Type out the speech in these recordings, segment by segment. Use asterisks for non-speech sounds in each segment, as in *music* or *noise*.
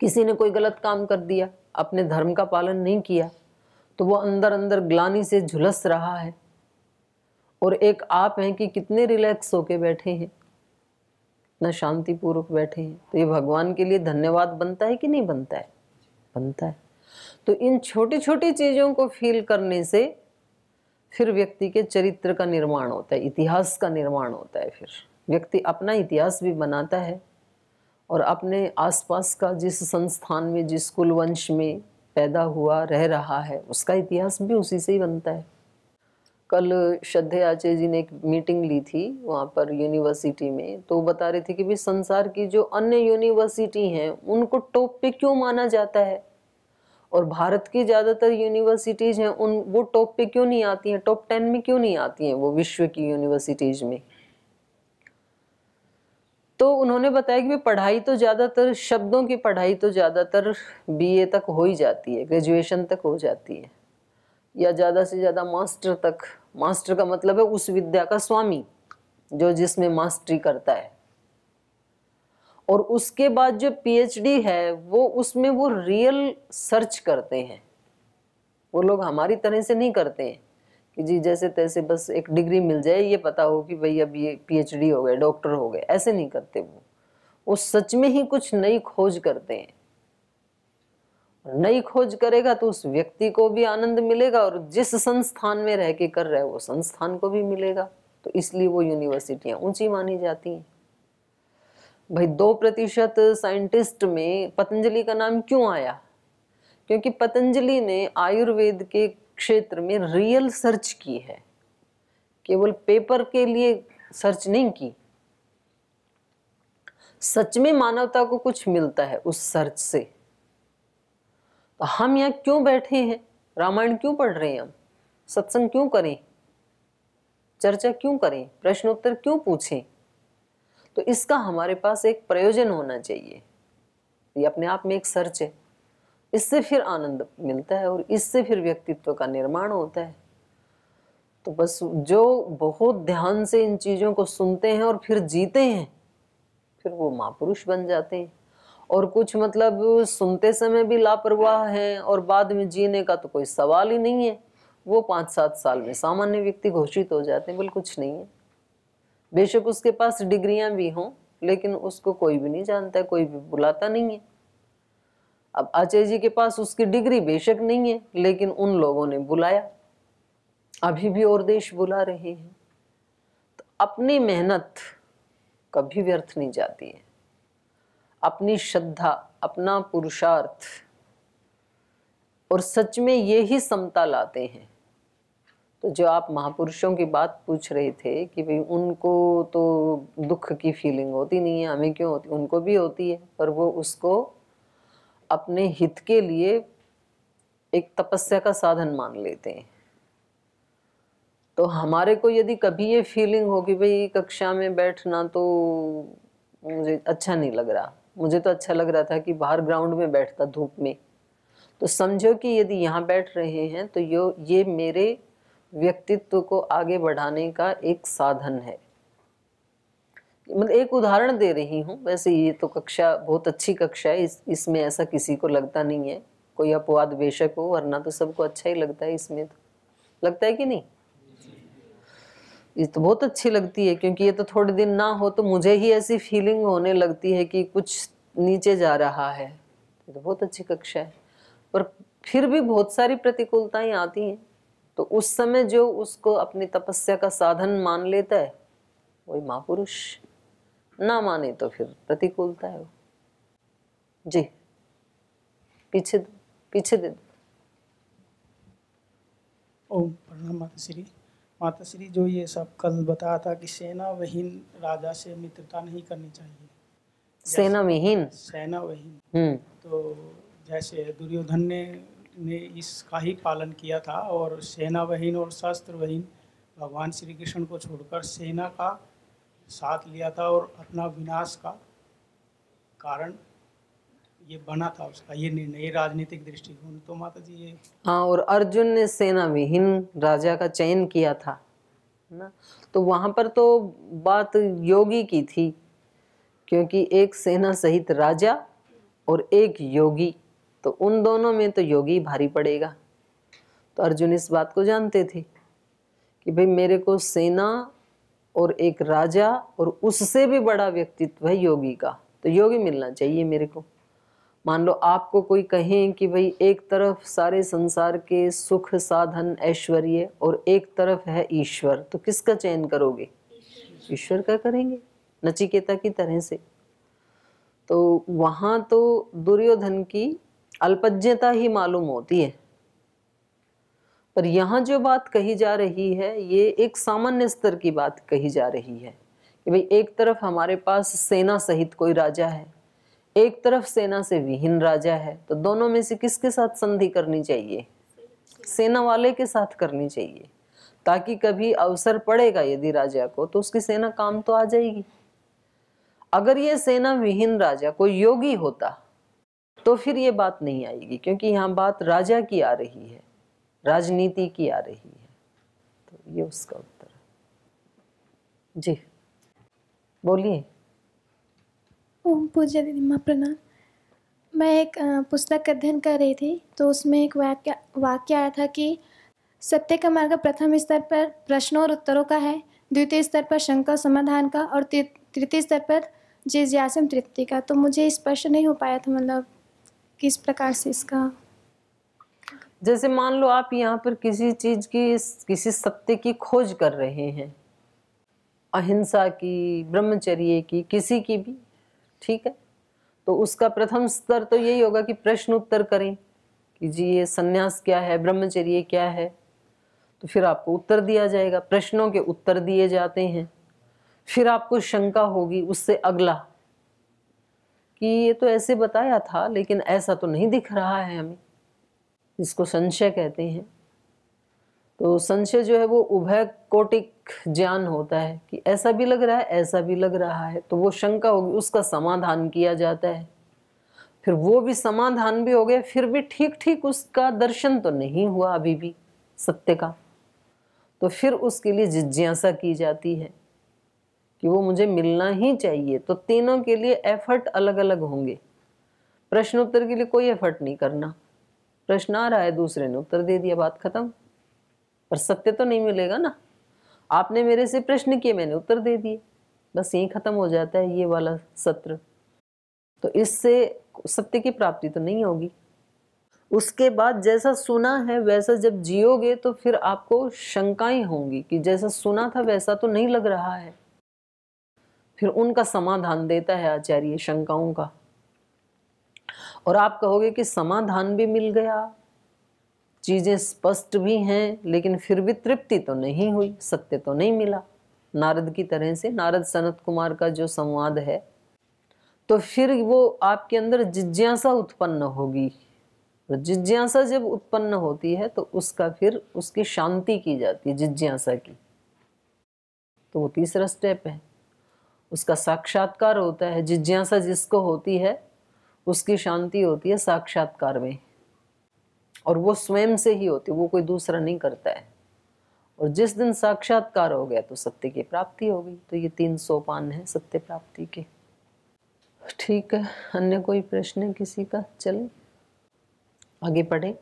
किसी ने कोई गलत काम कर दिया अपने धर्म का पालन नहीं किया तो वो अंदर अंदर ग्लानी से झुलस रहा है और एक आप हैं कि कितने रिलैक्स होके बैठे हैं इतना शांतिपूर्वक बैठे हैं तो ये भगवान के लिए धन्यवाद बनता है कि नहीं बनता है बनता है तो इन छोटी छोटी चीज़ों को फील करने से फिर व्यक्ति के चरित्र का निर्माण होता है इतिहास का निर्माण होता है फिर व्यक्ति अपना इतिहास भी बनाता है और अपने आसपास का जिस संस्थान में जिस कुल वंश में पैदा हुआ रह रहा है उसका इतिहास भी उसी से ही बनता है कल श्रद्धे आचार्य जी ने एक मीटिंग ली थी वहाँ पर यूनिवर्सिटी में तो बता रहे थे कि भाई संसार की जो अन्य यूनिवर्सिटी हैं उनको टॉप पे क्यों माना जाता है और भारत की ज़्यादातर यूनिवर्सिटीज़ हैं उन वो टॉप पे क्यों नहीं आती हैं टॉप टेन में क्यों नहीं आती हैं वो विश्व की यूनिवर्सिटीज़ में तो उन्होंने बताया कि भाई पढ़ाई तो ज़्यादातर शब्दों की पढ़ाई तो ज़्यादातर बीए तक हो ही जाती है ग्रेजुएशन तक हो जाती है या ज़्यादा से ज़्यादा मास्टर तक मास्टर का मतलब है उस विद्या का स्वामी जो जिसमें मास्टरी करता है और उसके बाद जो पीएचडी है वो उसमें वो रियल सर्च करते हैं वो लोग हमारी तरह से नहीं करते हैं कि जी जैसे तैसे बस एक डिग्री मिल जाए ये पता हो कि भाई अब ये पीएचडी हो गए डॉक्टर हो गए ऐसे नहीं करते वो वो सच में ही कुछ नई खोज करते हैं नई खोज करेगा तो उस व्यक्ति को भी आनंद मिलेगा और जिस संस्थान में रह के कर रहे वो संस्थान को भी मिलेगा तो इसलिए वो यूनिवर्सिटियां ऊंची मानी जाती हैं भाई दो प्रतिशत साइंटिस्ट में पतंजलि का नाम क्यों आया क्योंकि पतंजलि ने आयुर्वेद के क्षेत्र में रियल सर्च की है केवल पेपर के लिए सर्च नहीं की सच में मानवता को कुछ मिलता है उस सर्च से तो हम यहां क्यों बैठे हैं रामायण क्यों पढ़ रहे हैं हम सत्संग क्यों करें चर्चा क्यों करें प्रश्नोत्तर क्यों पूछें तो इसका हमारे पास एक प्रयोजन होना चाहिए ये अपने आप में एक सर्च है इससे फिर आनंद मिलता है और इससे फिर व्यक्तित्व का निर्माण होता है तो बस जो बहुत ध्यान से इन चीज़ों को सुनते हैं और फिर जीते हैं फिर वो महापुरुष बन जाते हैं और कुछ मतलब सुनते समय भी लापरवाह हैं और बाद में जीने का तो कोई सवाल ही नहीं है वो पाँच सात साल में सामान्य व्यक्ति घोषित हो जाते हैं बोल कुछ नहीं है बेशक उसके पास डिग्रियां भी हों लेकिन उसको कोई भी नहीं जानता है कोई भी बुलाता नहीं है अब अचय जी के पास उसकी डिग्री बेशक नहीं है लेकिन उन लोगों ने बुलाया अभी भी और देश बुला रहे हैं तो अपनी मेहनत कभी व्यर्थ नहीं जाती है अपनी श्रद्धा अपना पुरुषार्थ और सच में ये ही समता लाते हैं तो जो आप महापुरुषों की बात पूछ रहे थे कि भाई उनको तो दुख की फीलिंग होती नहीं है हमें क्यों होती उनको भी होती है पर वो उसको अपने हित के लिए एक तपस्या का साधन मान लेते हैं तो हमारे को यदि कभी ये फीलिंग हो कि भाई कक्षा में बैठना तो मुझे अच्छा नहीं लग रहा मुझे तो अच्छा लग रहा था कि बाहर ग्राउंड में बैठता धूप में तो समझो कि यदि यहाँ बैठ रहे हैं तो यो ये मेरे व्यक्तित्व को आगे बढ़ाने का एक साधन है मतलब एक उदाहरण दे रही हूँ वैसे ये तो कक्षा बहुत अच्छी कक्षा है इस इसमें ऐसा किसी को लगता नहीं है कोई अपवाद बेशक हो वरना तो सबको अच्छा ही लगता है इसमें तो लगता है कि नहीं ये तो बहुत अच्छी लगती है क्योंकि ये तो थोड़े दिन ना हो तो मुझे ही ऐसी फीलिंग होने लगती है कि कुछ नीचे जा रहा है ये तो बहुत अच्छी कक्षा है पर फिर भी बहुत सारी प्रतिकूलताएं आती हैं तो उस समय जो उसको अपनी तपस्या का साधन मान लेता है वही महापुरुष ना माने तो फिर प्रतिकूलता है जी पीछे दो पीछे दे दो ओम प्रणाम माता श्री माता श्री जो ये सब कल बताया था कि सेना विहीन राजा से मित्रता नहीं करनी चाहिए सेना विहीन सेना विहीन हम्म। तो जैसे दुर्योधन ने ने इसका ही पालन किया था और सेना विहीन और शास्त्र विहीन भगवान श्री कृष्ण को छोड़कर सेना का साथ लिया था और अपना विनाश का कारण ये बना था उसका ये निर्णय राजनीतिक दृष्टिकोण तो माता जी ये हाँ और अर्जुन ने सेना विहीन राजा का चयन किया था ना तो वहाँ पर तो बात योगी की थी क्योंकि एक सेना सहित राजा और एक योगी तो उन दोनों में तो योगी भारी पड़ेगा तो अर्जुन इस बात को जानते थे कि भाई मेरे को सेना और एक राजा और उससे भी बड़ा व्यक्तित्व है योगी का तो योगी मिलना चाहिए मेरे को मान लो आपको कोई कहें कि भाई एक तरफ सारे संसार के सुख साधन ऐश्वर्य और एक तरफ है ईश्वर तो किसका चयन करोगे ईश्वर का करेंगे नचिकेता की तरह से तो वहाँ तो दुर्योधन की अल्पज्ञता ही मालूम होती है पर यहाँ जो बात कही जा रही है ये एक सामान्य स्तर की बात कही जा रही है कि भाई एक तरफ हमारे पास सेना सहित कोई राजा है एक तरफ सेना से विहीन राजा है तो दोनों में से किसके साथ संधि करनी चाहिए सेना वाले के साथ करनी चाहिए ताकि कभी अवसर पड़ेगा यदि राजा को तो उसकी सेना काम तो आ जाएगी अगर ये सेना विहीन राजा कोई योगी होता तो फिर ये बात नहीं आएगी क्योंकि यहाँ बात राजा की आ रही है राजनीति की आ रही है तो ये उसका उत्तर है जी बोलिए ओम पूज्य दीदी प्रणाम मैं एक पुस्तक अध्ययन कर रही थी तो उसमें एक वाक्य वाक्य आया था कि सत्य का मार्ग प्रथम स्तर पर प्रश्नों और उत्तरों का है द्वितीय स्तर पर शंका समाधान का और तृतीय स्तर पर जिज्ञासम तृप्ति का तो मुझे स्पष्ट नहीं हो पाया था मतलब किस प्रकार से इसका जैसे मान लो आप यहाँ पर किसी चीज़ की किसी सत्य की खोज कर रहे हैं अहिंसा की ब्रह्मचर्य की किसी की भी ठीक है तो उसका प्रथम स्तर तो यही होगा कि प्रश्न उत्तर करें कि जी ये संन्यास क्या है ब्रह्मचर्य क्या है तो फिर आपको उत्तर दिया जाएगा प्रश्नों के उत्तर दिए जाते हैं फिर आपको शंका होगी उससे अगला कि ये तो ऐसे बताया था लेकिन ऐसा तो नहीं दिख रहा है हमें जिसको संशय कहते हैं तो संशय जो है वो उभय कोटिक ज्ञान होता है कि ऐसा भी लग रहा है ऐसा भी लग रहा है तो वो शंका होगी उसका समाधान किया जाता है फिर वो भी समाधान भी हो गया फिर भी ठीक ठीक उसका दर्शन तो नहीं हुआ अभी भी सत्य का तो फिर उसके लिए जिज्ञासा की जाती है कि वो मुझे मिलना ही चाहिए तो तीनों के लिए एफर्ट अलग अलग होंगे प्रश्नोत्तर के लिए कोई एफर्ट नहीं करना प्रश्न आ रहा है दूसरे ने उत्तर दे दिया बात खत्म पर सत्य तो नहीं मिलेगा ना आपने मेरे से प्रश्न किए मैंने उत्तर दे दिए बस यही खत्म हो जाता है ये वाला सत्र तो इससे सत्य की प्राप्ति तो नहीं होगी उसके बाद जैसा सुना है वैसा जब जियोगे तो फिर आपको शंकाएं होंगी कि जैसा सुना था वैसा तो नहीं लग रहा है फिर उनका समाधान देता है आचार्य शंकाओं का और आप कहोगे कि समाधान भी मिल गया चीज़ें स्पष्ट भी हैं लेकिन फिर भी तृप्ति तो नहीं हुई सत्य तो नहीं मिला नारद की तरह से नारद सनत कुमार का जो संवाद है तो फिर वो आपके अंदर जिज्ञासा उत्पन्न होगी जिज्ञासा जब उत्पन्न होती है तो उसका फिर उसकी शांति की जाती है जिज्ञासा की तो वो तीसरा स्टेप है उसका साक्षात्कार होता है जिज्ञासा जिसको होती है उसकी शांति होती है साक्षात्कार में और वो स्वयं से ही होती है वो कोई दूसरा नहीं करता है और जिस दिन साक्षात्कार हो गया तो सत्य की प्राप्ति हो गई तो ये तीन सोपान है सत्य प्राप्ति के ठीक है अन्य कोई प्रश्न है किसी का चले आगे पढ़े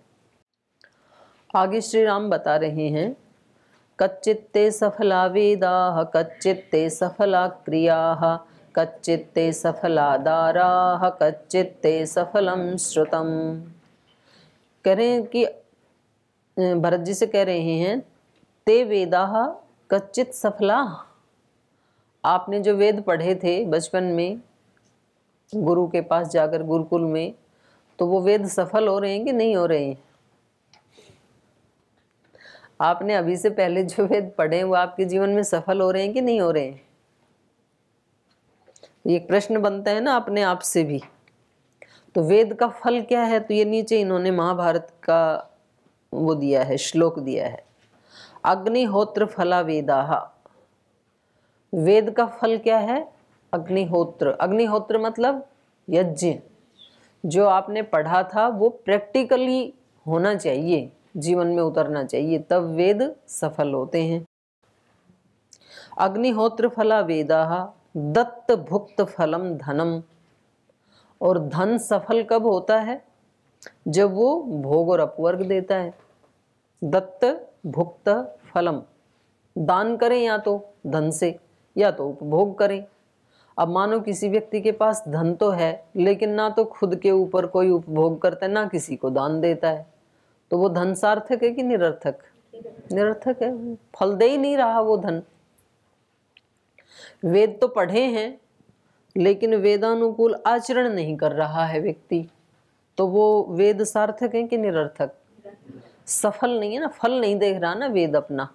आगे श्री राम बता रहे हैं कच्चित्ते सफला वेदा कच्चित्ते सफला क्रिया कच्चित्ते सफलादाराः कच्चित्ते सफलम श्रुतम कह रहे हैं कि भरत जी से कह रहे हैं ते वेदाह कच्चित सफला आपने जो वेद पढ़े थे बचपन में गुरु के पास जाकर गुरुकुल में तो वो वेद सफल हो रहे हैं कि नहीं हो रहे हैं आपने अभी से पहले जो वेद पढ़े हैं वो आपके जीवन में सफल हो रहे हैं कि नहीं हो रहे हैं तो ये प्रश्न बनते हैं ना अपने आप से भी तो वेद का फल क्या है तो ये नीचे इन्होंने महाभारत का वो दिया है श्लोक दिया है अग्निहोत्र फला वेदाहा वेद का फल क्या है अग्निहोत्र अग्निहोत्र मतलब यज्ञ जो आपने पढ़ा था वो प्रैक्टिकली होना चाहिए जीवन में उतरना चाहिए तब वेद सफल होते हैं अग्निहोत्र फला वेदाहा दत्त भुक्त फलम धनम और धन सफल कब होता है जब वो भोग और अपवर्ग देता है दत्त भुक्त फलम दान करें या तो धन से या तो उपभोग करें अब मानो किसी व्यक्ति के पास धन तो है लेकिन ना तो खुद के ऊपर कोई उपभोग करता है ना किसी को दान देता है तो वो धन सार्थक है कि निरर्थक निरर्थक है फल दे ही नहीं रहा वो धन वेद तो पढ़े हैं लेकिन वेदानुकूल आचरण नहीं कर रहा है व्यक्ति तो वो वेद सार्थक है कि निरर्थक सफल नहीं है ना फल नहीं देख रहा ना वेद अपना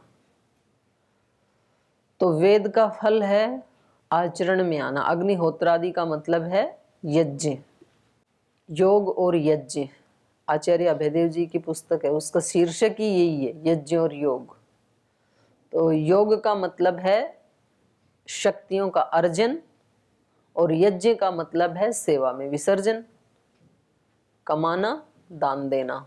तो वेद का फल है आचरण में आना अग्निहोत्रादि का मतलब है यज्ञ योग और यज्ञ आचार्य अभयदेव जी की पुस्तक है उसका शीर्षक ही यही है यज्ञ और योग तो योग का मतलब है शक्तियों का अर्जन और यज्ञ का मतलब है सेवा में विसर्जन कमाना दान देना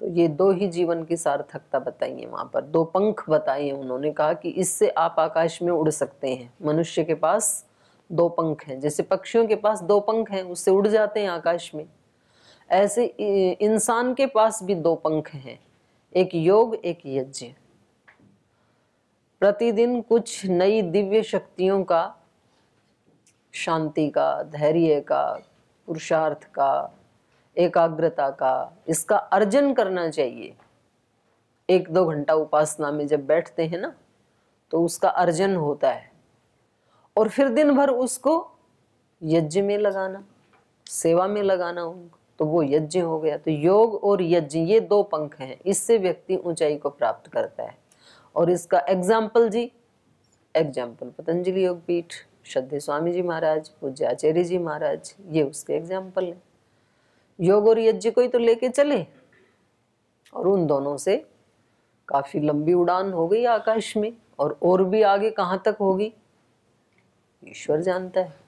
तो ये दो ही जीवन की सार्थकता बताई है वहां पर दो पंख बताए उन्होंने कहा कि इससे आप आकाश में उड़ सकते हैं मनुष्य के पास दो पंख हैं जैसे पक्षियों के पास दो पंख हैं उससे उड़ जाते हैं आकाश में ऐसे इंसान के पास भी दो पंख हैं एक योग एक यज्ञ प्रतिदिन कुछ नई दिव्य शक्तियों का शांति का धैर्य का पुरुषार्थ का एकाग्रता का इसका अर्जन करना चाहिए एक दो घंटा उपासना में जब बैठते हैं ना तो उसका अर्जन होता है और फिर दिन भर उसको यज्ञ में लगाना सेवा में लगाना उनको तो वो यज्ञ हो गया तो योग और यज्ञ ये दो पंख हैं इससे व्यक्ति ऊंचाई को प्राप्त करता है और इसका एग्जाम्पल जी एग्जाम्पल पतंजलि योगपीठ श्रद्धे स्वामी जी महाराज पूज्य आचार्य जी महाराज ये उसके एग्जाम्पल है योग और यज्ञ को ही तो लेके चले और उन दोनों से काफ़ी लंबी उड़ान हो गई आकाश में और और भी आगे कहाँ तक होगी ईश्वर जानता है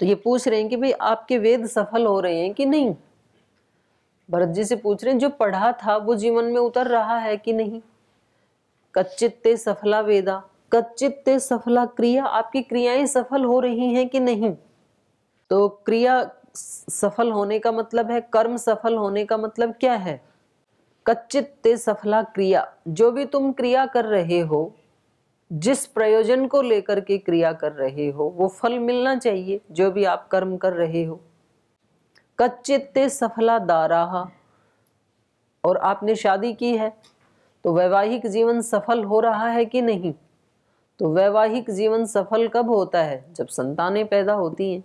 तो ये पूछ रहे हैं कि भाई आपके वेद सफल हो रहे हैं कि नहीं भरत जी से पूछ रहे हैं जो पढ़ा था वो जीवन में उतर रहा है कि नहीं कच्चित सफला वेदा कच्चित सफला क्रिया आपकी क्रियाएं सफल हो रही हैं कि नहीं तो क्रिया सफल होने का मतलब है कर्म सफल होने का मतलब क्या है कच्चित सफला क्रिया जो भी तुम क्रिया कर रहे हो जिस प्रयोजन को लेकर के क्रिया कर रहे हो वो फल मिलना चाहिए जो भी आप कर्म कर रहे हो कच्चित सफला दाराहा और आपने शादी की है तो वैवाहिक जीवन सफल हो रहा है कि नहीं तो वैवाहिक जीवन सफल कब होता है जब संतानें पैदा होती हैं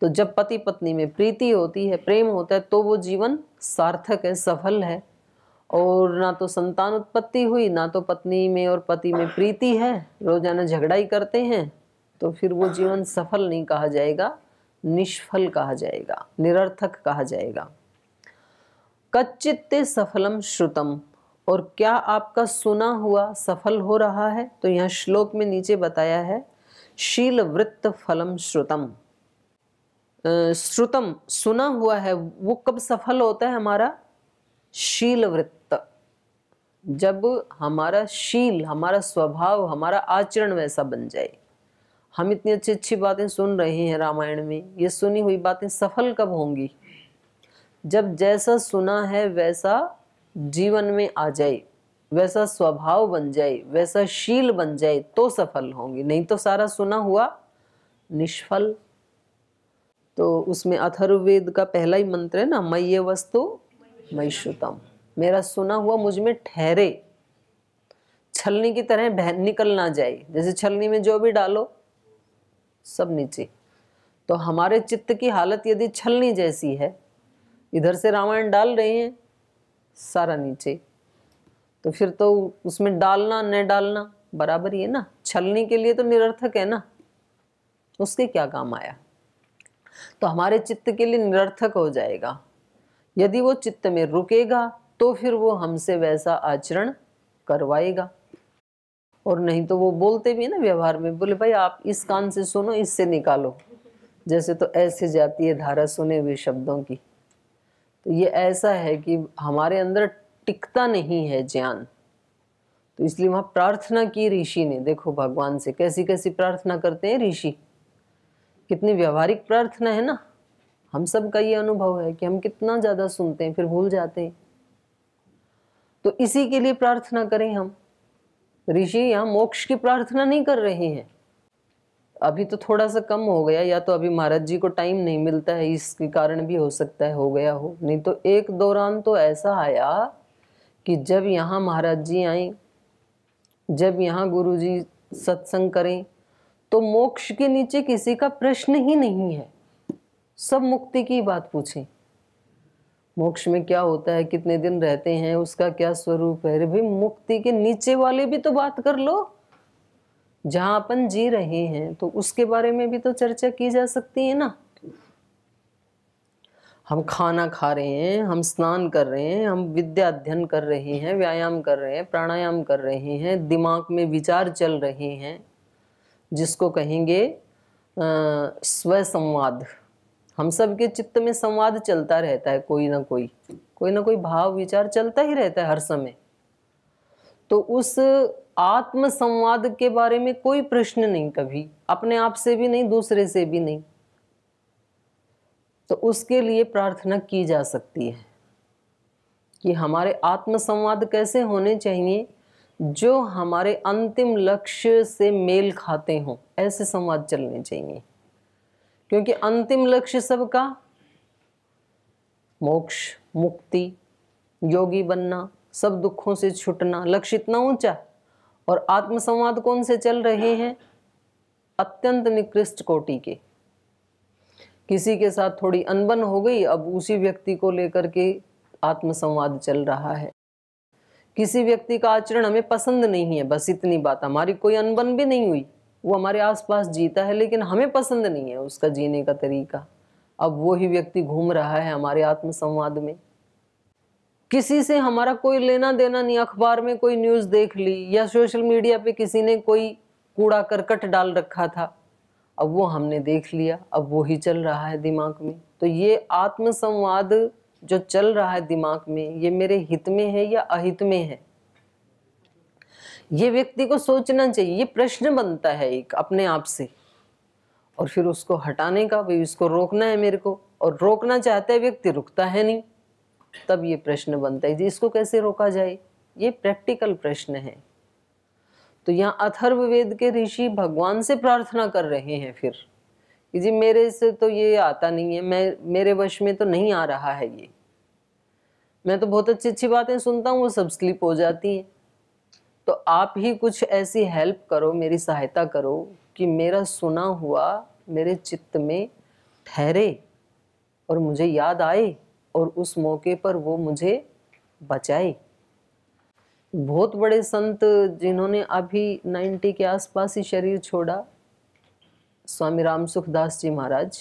तो जब पति पत्नी में प्रीति होती है प्रेम होता है तो वो जीवन सार्थक है सफल है और ना तो संतान उत्पत्ति हुई ना तो पत्नी में और पति में प्रीति है रोजाना झगड़ा ही करते हैं तो फिर वो जीवन सफल नहीं कहा जाएगा निष्फल कहा जाएगा निरर्थक कहा जाएगा कच्चित सफलम श्रुतम और क्या आपका सुना हुआ सफल हो रहा है तो यहाँ श्लोक में नीचे बताया है शील वृत्त फलम श्रुतम श्रुतम सुना हुआ है वो कब सफल होता है हमारा शील वृत्त जब हमारा शील हमारा स्वभाव हमारा आचरण वैसा बन जाए हम इतनी अच्छी अच्छी बातें सुन रहे हैं रामायण में ये सुनी हुई बातें सफल कब होंगी जब जैसा सुना है वैसा जीवन में आ जाए वैसा स्वभाव बन जाए वैसा शील बन जाए तो सफल होंगे नहीं तो सारा सुना हुआ निष्फल तो उसमें अथर्ववेद का पहला ही मंत्र है ना मैं ये वस्तु मैं श्रुतम मेरा सुना हुआ मुझ में ठहरे छलनी की तरह बह निकल ना जाए जैसे छलनी में जो भी डालो सब नीचे तो हमारे चित्त की हालत यदि छलनी जैसी है इधर से रामायण डाल रहे हैं सारा नीचे तो फिर तो उसमें डालना न डालना बराबर ही है ना छलनी के लिए तो निरर्थक है ना उसके क्या काम आया तो हमारे चित्त के लिए निरर्थक हो जाएगा यदि वो चित्त में रुकेगा तो फिर वो हमसे वैसा आचरण करवाएगा और नहीं तो वो बोलते भी ना व्यवहार में बोले भाई आप इस कान से सुनो इससे निकालो जैसे तो ऐसे जाती है धारा सुने हुए शब्दों की तो ये ऐसा है कि हमारे अंदर टिकता नहीं है ज्ञान तो इसलिए वहां प्रार्थना की ऋषि ने देखो भगवान से कैसी कैसी प्रार्थना करते हैं ऋषि कितनी व्यवहारिक प्रार्थना है ना हम सब का ये अनुभव है कि हम कितना ज़्यादा सुनते हैं फिर भूल जाते हैं तो इसी के लिए प्रार्थना करें हम ऋषि यहाँ मोक्ष की प्रार्थना नहीं कर रहे हैं अभी तो थोड़ा सा कम हो गया या तो अभी महाराज जी को टाइम नहीं मिलता है इसके कारण भी हो सकता है हो गया हो नहीं तो एक दौरान तो ऐसा आया कि जब यहाँ महाराज जी आए जब यहाँ गुरु जी सत्संग करें तो मोक्ष के नीचे किसी का प्रश्न ही नहीं है सब मुक्ति की बात पूछें मोक्ष में क्या होता है कितने दिन रहते हैं उसका क्या स्वरूप है भी मुक्ति के नीचे वाले भी तो बात कर लो जहाँ अपन जी रहे हैं तो उसके बारे में भी तो चर्चा की जा सकती है ना हम खाना खा रहे हैं हम स्नान कर रहे हैं हम विद्या अध्ययन कर रहे हैं व्यायाम कर रहे हैं प्राणायाम कर रहे हैं दिमाग में विचार चल रहे हैं जिसको कहेंगे स्व संवाद हम सब के चित्त में संवाद चलता रहता है कोई ना कोई कोई ना कोई भाव विचार चलता ही रहता है हर समय तो उस आत्मसंवाद के बारे में कोई प्रश्न नहीं कभी अपने आप से भी नहीं दूसरे से भी नहीं तो उसके लिए प्रार्थना की जा सकती है कि हमारे आत्मसंवाद कैसे होने चाहिए जो हमारे अंतिम लक्ष्य से मेल खाते हों ऐसे संवाद चलने चाहिए क्योंकि अंतिम लक्ष्य सबका मोक्ष मुक्ति योगी बनना सब दुखों से छुटना लक्ष्य इतना ऊंचा और आत्मसंवाद कौन से चल रहे हैं अत्यंत निकृष्ट कोटि के किसी के साथ थोड़ी अनबन हो गई अब उसी व्यक्ति को लेकर के आत्मसंवाद चल रहा है किसी व्यक्ति का आचरण हमें पसंद नहीं है बस इतनी बात हमारी कोई अनबन भी नहीं हुई वो हमारे आसपास जीता है लेकिन हमें पसंद नहीं है उसका जीने का तरीका अब वो ही व्यक्ति घूम रहा है हमारे आत्मसंवाद में किसी से हमारा कोई लेना देना नहीं अखबार में कोई न्यूज़ देख ली या सोशल मीडिया पे किसी ने कोई कूड़ा करकट डाल रखा था अब वो हमने देख लिया अब वो ही चल रहा है दिमाग में तो ये आत्मसंवाद जो चल रहा है दिमाग में ये मेरे हित में है या अहित में है ये व्यक्ति को सोचना चाहिए ये प्रश्न बनता है एक अपने आप से और फिर उसको हटाने का भाई उसको रोकना है मेरे को और रोकना चाहता है व्यक्ति रुकता है नहीं तब ये प्रश्न बनता है जी इसको कैसे रोका जाए ये प्रैक्टिकल प्रश्न है तो यहाँ अथर्ववेद के ऋषि भगवान से प्रार्थना कर रहे हैं फिर कि जी मेरे से तो ये आता नहीं है मैं मेरे वश में तो नहीं आ रहा है ये मैं तो बहुत अच्छी अच्छी बातें सुनता हूँ वो सब स्लिप हो जाती हैं तो आप ही कुछ ऐसी हेल्प करो मेरी सहायता करो कि मेरा सुना हुआ मेरे चित्त में ठहरे और मुझे याद आए और उस मौके पर वो मुझे बचाए बहुत बड़े संत जिन्होंने अभी 90 के आसपास ही शरीर छोड़ा स्वामी राम सुखदास जी महाराज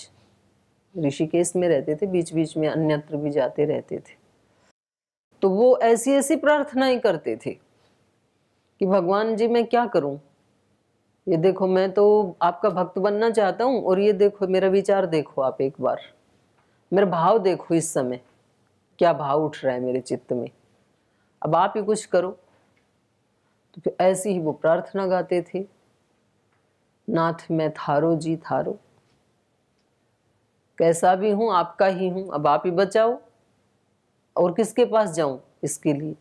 ऋषिकेश में रहते थे बीच बीच में अन्यत्र भी जाते रहते थे तो वो ऐसी ऐसी प्रार्थनाएं करते थे कि भगवान जी मैं क्या करूं ये देखो मैं तो आपका भक्त बनना चाहता हूं और ये देखो मेरा विचार देखो आप एक बार मेरा भाव देखो इस समय क्या भाव उठ रहा है मेरे चित्त में अब आप ही कुछ करो तो फिर ऐसी ही वो प्रार्थना गाते थे नाथ मैं थारो जी थारो कैसा भी हूं आपका ही हूं अब आप ही बचाओ और किसके पास जाऊं इसके लिए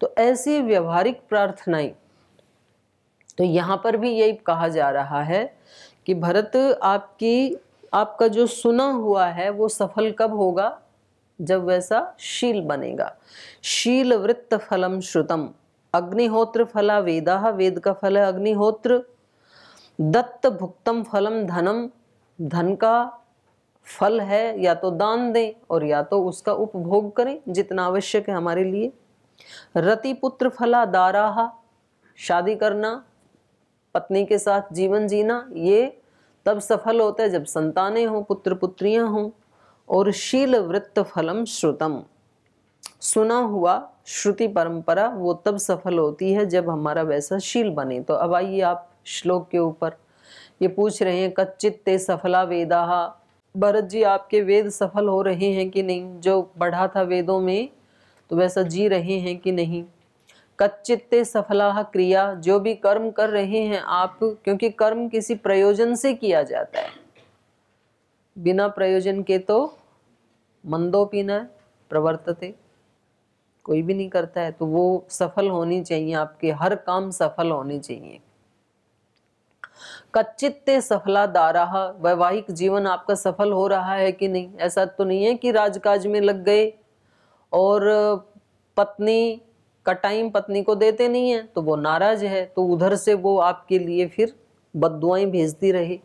तो ऐसी व्यवहारिक प्रार्थनाएं तो यहां पर भी यही कहा जा रहा है कि भरत आपकी आपका जो सुना हुआ है वो सफल कब होगा जब वैसा शील बनेगा शील वृत्त फलम श्रुतम अग्निहोत्र फला वेदा वेद का फल है अग्निहोत्र दत्त भुक्तम फलम धनम धन का फल है या तो दान दें और या तो उसका उपभोग करें जितना आवश्यक है हमारे लिए रति पुत्र फला दाराहा शादी करना पत्नी के साथ जीवन जीना ये तब सफल होता है जब संतानें हों पुत्र पुत्रियां हों और शील वृत्त फलम श्रुतम सुना हुआ श्रुति परंपरा वो तब सफल होती है जब हमारा वैसा शील बने तो अब आइए आप श्लोक के ऊपर ये पूछ रहे हैं कच्चित ते सफला वेदाह भरत जी आपके वेद सफल हो रहे हैं कि नहीं जो बढ़ा था वेदों में तो वैसा जी रहे हैं कि नहीं कच्चित्ते सफला क्रिया जो भी कर्म कर रहे हैं आप क्योंकि कर्म किसी प्रयोजन से किया जाता है बिना प्रयोजन के तो मंदो पीना प्रवर्तते कोई भी नहीं करता है तो वो सफल होनी चाहिए आपके हर काम सफल होने चाहिए कच्चित्ते सफला दारा वैवाहिक जीवन आपका सफल हो रहा है कि नहीं ऐसा तो नहीं है कि राजकाज में लग गए और पत्नी का टाइम पत्नी को देते नहीं है तो वो नाराज है तो उधर से वो आपके लिए फिर बदुआएँ भेजती रही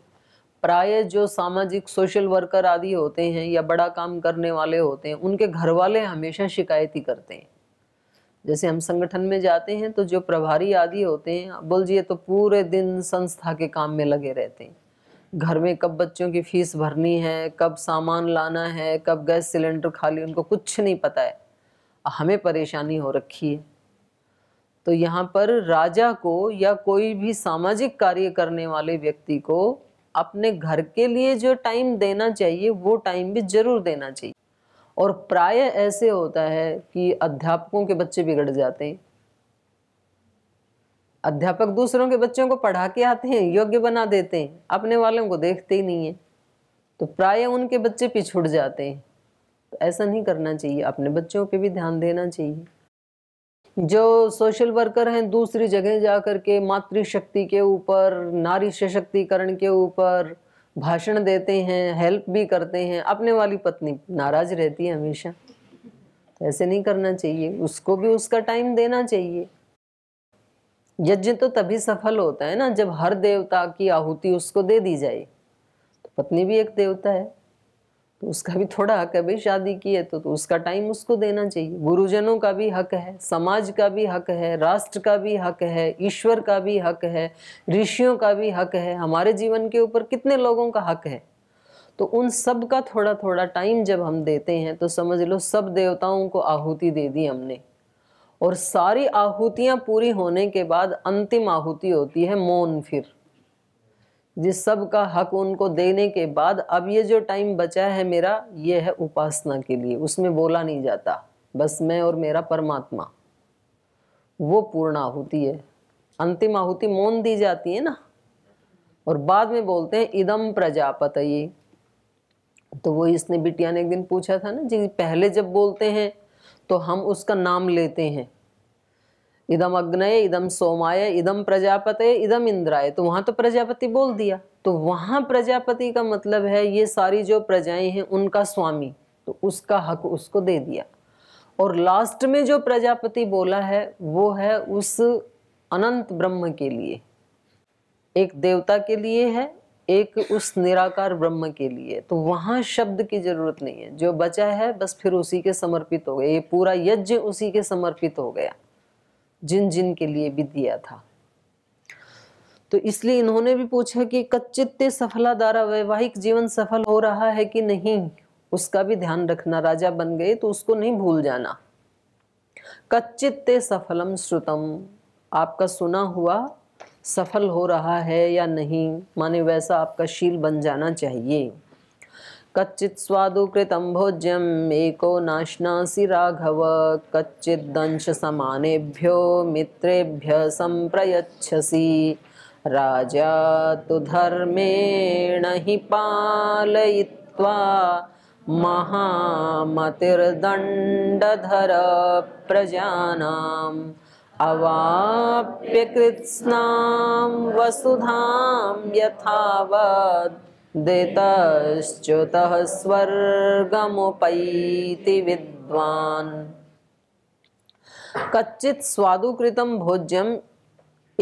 प्राय जो सामाजिक सोशल वर्कर आदि होते हैं या बड़ा काम करने वाले होते हैं उनके घर वाले हमेशा शिकायत ही करते हैं जैसे हम संगठन में जाते हैं तो जो प्रभारी आदि होते हैं बोलिए तो पूरे दिन संस्था के काम में लगे रहते हैं घर में कब बच्चों की फीस भरनी है कब सामान लाना है कब गैस सिलेंडर खाली उनको कुछ नहीं पता है हमें परेशानी हो रखी है तो यहाँ पर राजा को या कोई भी सामाजिक कार्य करने वाले व्यक्ति को अपने घर के लिए जो टाइम देना चाहिए वो टाइम भी जरूर देना चाहिए और प्राय ऐसे होता है कि अध्यापकों के बच्चे बिगड़ जाते हैं अध्यापक दूसरों के बच्चों को पढ़ा के आते हैं योग्य बना देते हैं अपने वालों को देखते ही नहीं है तो प्राय उनके बच्चे पिछुड़ जाते हैं ऐसा नहीं करना चाहिए अपने बच्चों पे भी ध्यान देना चाहिए जो सोशल वर्कर हैं दूसरी जगह जा कर के मातृशक्ति के ऊपर नारी सशक्तिकरण के ऊपर भाषण देते हैं हेल्प भी करते हैं अपने वाली पत्नी नाराज रहती है हमेशा तो ऐसे नहीं करना चाहिए उसको भी उसका टाइम देना चाहिए यज्ञ तो तभी सफल होता है ना जब हर देवता की आहुति उसको दे दी जाए तो पत्नी भी एक देवता है तो उसका भी थोड़ा हक है भाई शादी की है तो, तो उसका टाइम उसको देना चाहिए गुरुजनों का भी हक है समाज का भी हक है राष्ट्र का भी हक है ईश्वर का भी हक है ऋषियों का भी हक है हमारे जीवन के ऊपर कितने लोगों का हक है तो उन सब का थोड़ा थोड़ा टाइम जब हम देते हैं तो समझ लो सब देवताओं को आहूति दे दी हमने और सारी आहूतियाँ पूरी होने के बाद अंतिम आहूति होती है मौन फिर जिस सब का हक उनको देने के बाद अब ये जो टाइम बचा है मेरा ये है उपासना के लिए उसमें बोला नहीं जाता बस मैं और मेरा परमात्मा वो पूर्ण आहुति है अंतिम आहुति मौन दी जाती है ना और बाद में बोलते हैं इदम प्रजापत ये तो वो इसने बिटिया ने एक दिन पूछा था ना जी पहले जब बोलते हैं तो हम उसका नाम लेते हैं इदम अग्नय इदम सोमाय इदम प्रजापते इदम इंद्राय तो वहां तो प्रजापति बोल दिया तो वहाँ प्रजापति का मतलब है ये सारी जो प्रजाएं हैं उनका स्वामी तो उसका हक उसको दे दिया और लास्ट में जो प्रजापति बोला है वो है उस अनंत ब्रह्म के लिए एक देवता के लिए है एक उस निराकार ब्रह्म के लिए तो वहां शब्द की जरूरत नहीं है जो बचा है बस फिर उसी के समर्पित हो गया ये पूरा यज्ञ उसी के समर्पित हो गया जिन जिन के लिए भी दिया था तो इसलिए इन्होंने भी पूछा कि कच्चित सफला द्वारा वैवाहिक जीवन सफल हो रहा है कि नहीं उसका भी ध्यान रखना राजा बन गए तो उसको नहीं भूल जाना कच्चित सफलम श्रुतम आपका सुना हुआ सफल हो रहा है या नहीं माने वैसा आपका शील बन जाना चाहिए कच्चित् स्वादुकृतं भोज्यम् एको नाश्नासि राघव कच्चिद्दंशसमानेभ्यो मित्रेभ्य सम्प्रयच्छसि राजा तु धर्मेण हि पालयित्वा महामतिर्दण्डधर प्रजानाम् अवाप्य कृत्स्नां वसुधां यथावत् स्वर्ग मुपैति विद्वान् कच्चित स्वादुकृतम भोज्यम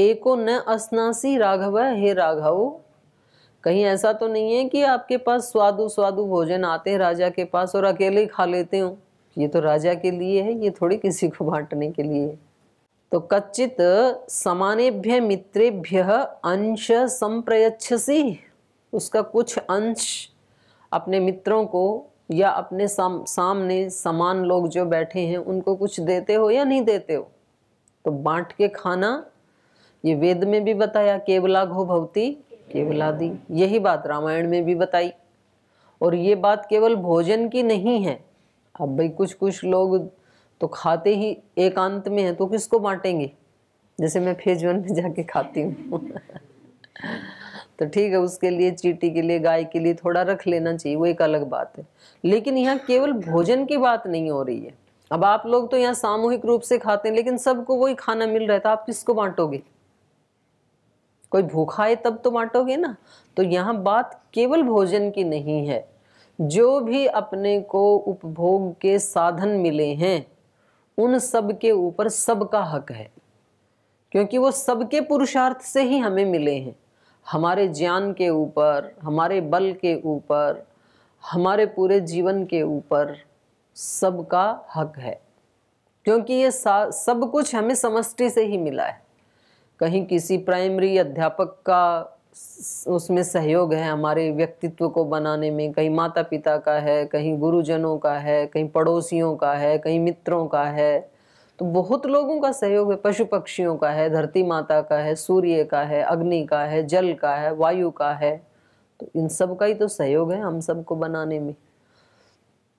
एको न अस्नासी राघव हे राघव कहीं ऐसा तो नहीं है कि आपके पास स्वादु स्वादु भोजन आते हैं राजा के पास और अकेले खा लेते हो ये तो राजा के लिए है ये थोड़ी किसी को बांटने के लिए है तो कच्चित समानेभ्य मित्रेभ्य अंश संप्रयच्छसी उसका कुछ अंश अपने मित्रों को या अपने साम, सामने समान लोग जो बैठे हैं उनको कुछ देते हो या नहीं देते हो तो बांट के खाना ये वेद में भी बताया केवला घो भवती केवला दी यही बात रामायण में भी बताई और ये बात केवल भोजन की नहीं है अब भाई कुछ कुछ लोग तो खाते ही एकांत में हैं तो किसको बांटेंगे जैसे मैं फेज वन में जाके खाती हूँ *laughs* तो ठीक है उसके लिए चीटी के लिए गाय के लिए थोड़ा रख लेना चाहिए वो एक अलग बात है लेकिन यहाँ केवल भोजन की बात नहीं हो रही है अब आप लोग तो यहाँ सामूहिक रूप से खाते हैं लेकिन सबको वही खाना मिल रहा था तो आप किसको बांटोगे कोई भूखा है तब तो बांटोगे ना तो यहाँ बात केवल भोजन की नहीं है जो भी अपने को उपभोग के साधन मिले हैं उन सब के ऊपर सबका हक है क्योंकि वो सबके पुरुषार्थ से ही हमें मिले हैं हमारे ज्ञान के ऊपर हमारे बल के ऊपर हमारे पूरे जीवन के ऊपर सबका हक है क्योंकि ये सब कुछ हमें समष्टि से ही मिला है कहीं किसी प्राइमरी अध्यापक का उसमें सहयोग है हमारे व्यक्तित्व को बनाने में कहीं माता पिता का है कहीं गुरुजनों का है कहीं पड़ोसियों का है कहीं मित्रों का है तो बहुत लोगों का सहयोग है पशु पक्षियों का है धरती माता का है सूर्य का है अग्नि का है जल का है वायु का है तो इन सब का ही तो सहयोग है हम सबको बनाने में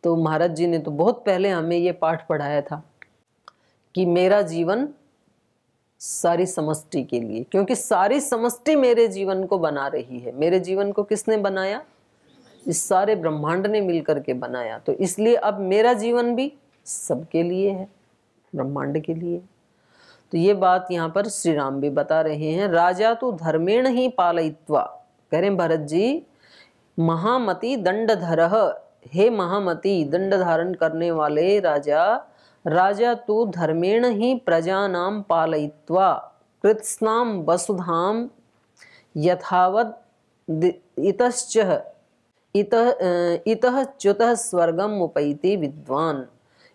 तो महाराज जी ने तो बहुत पहले हमें ये पाठ पढ़ाया था कि मेरा जीवन सारी समष्टि के लिए क्योंकि सारी समष्टि मेरे जीवन को बना रही है मेरे जीवन को किसने बनाया इस सारे ब्रह्मांड ने मिलकर के बनाया तो इसलिए अब मेरा जीवन भी सबके लिए है ब्रह्मांड के लिए तो ये बात यहाँ पर श्री राम भी बता रहे हैं राजा तो धर्मेण ही पालयित्वा कह रहे भरत जी महामति दंडधर हे महामति दंड धारण करने वाले राजा राजा तो धर्मेण ही प्रजानाम पालयित्वा कृत्स्नाम वसुधाम यथावत इतश्च इत इतः च्युत स्वर्गम उपैति विद्वान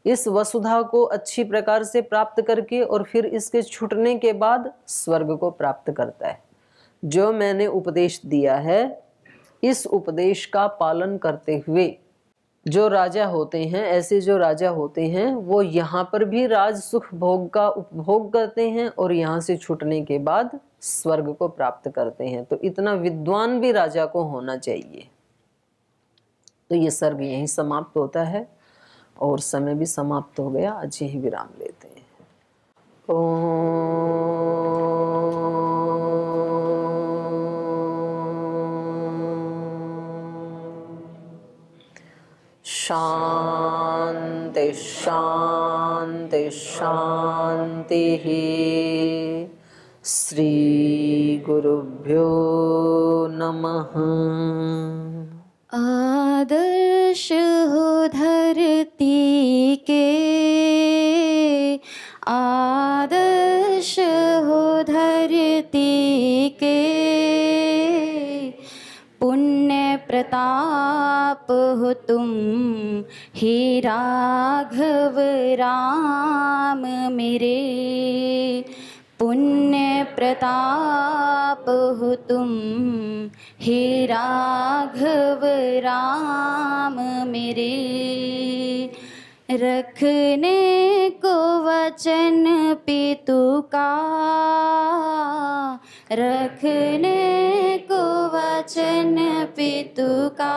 इस वसुधा को अच्छी प्रकार से प्राप्त करके और फिर इसके छूटने के बाद स्वर्ग को प्राप्त करता है जो मैंने उपदेश दिया है इस उपदेश का पालन करते हुए जो राजा होते हैं ऐसे जो राजा होते हैं वो यहाँ पर भी राज सुख भोग का उपभोग करते हैं और यहाँ से छूटने के बाद स्वर्ग को प्राप्त करते हैं तो इतना विद्वान भी राजा को होना चाहिए तो ये सर्ग यहीं समाप्त होता है और समय भी समाप्त हो गया आज यही विराम लेते हैं शांति शांति शांति गुरुभ्यो नमः आदर्श धर हो तुम हे राघव राम मेरे पुण्य प्रताप हो तुम हे राघव राम मेरे रखने को वचन पितु का रखने को वचन पितु का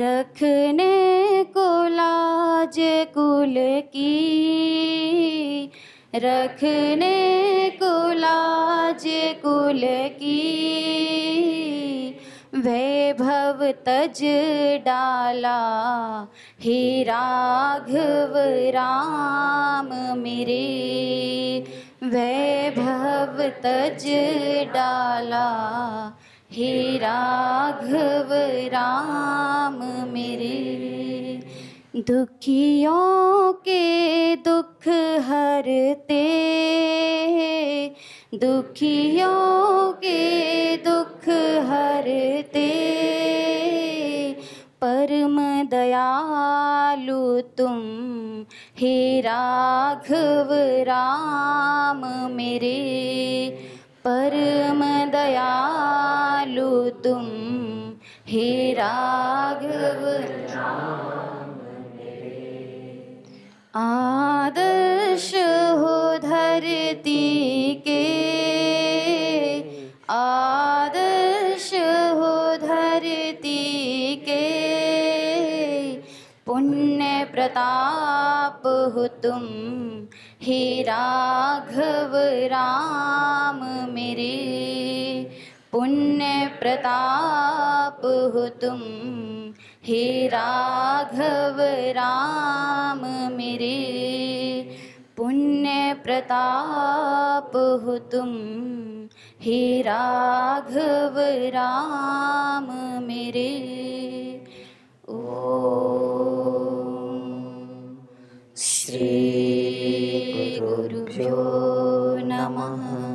रखने को लाज कुल की रखने को लाज कुल की वैभव तज डाला हे राघव राम मेरे वैभव तज डाला हे राघव राम मेरे दुखियों के दुख हरते दुखियों के दुख हरते परम दयालु तुम हे राघव राम मेरे परम दयालु तुम हे राघव आदर्श हो धरती के प्रताप हो तुम हे राघव राम मेरे पुण्य प्रताप हो तुम हे राघव राम मेरे पुण्य प्रताप हो तुम हे राघव राम मेरे ओ श्री नमः